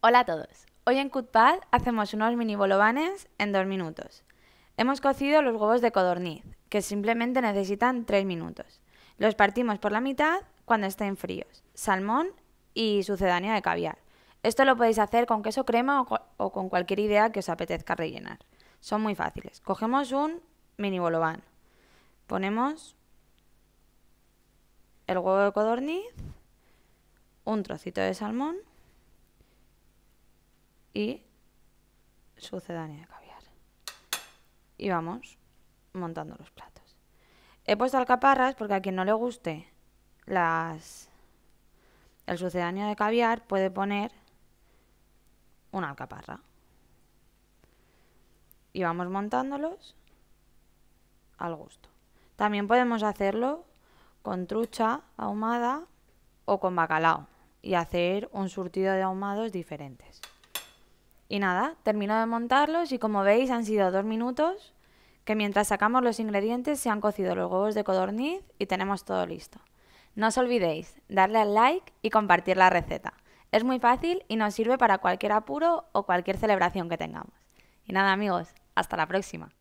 Hola a todos. Hoy en Cutpad hacemos unos mini bolovanes en 2 minutos. Hemos cocido los huevos de codorniz, que simplemente necesitan 3 minutos. Los partimos por la mitad cuando estén fríos. Salmón y sucedanía de caviar. Esto lo podéis hacer con queso crema o, con cualquier idea que os apetezca rellenar. Son muy fáciles. Cogemos un mini bolován. Ponemos el huevo de codorniz, un trocito de salmón y sucedáneo de caviar. Y vamos montando los platos. He puesto alcaparras porque a quien no le guste el sucedáneo de caviar puede poner una alcaparra. Y vamos montándolos al gusto. También podemos hacerlo con trucha ahumada o con bacalao y hacer un surtido de ahumados diferentes. Y nada, termino de montarlos y como veis han sido dos minutos que mientras sacamos los ingredientes se han cocido los huevos de codorniz y tenemos todo listo. No os olvidéis darle al like y compartir la receta. Es muy fácil y nos sirve para cualquier apuro o cualquier celebración que tengamos. Y nada amigos, hasta la próxima.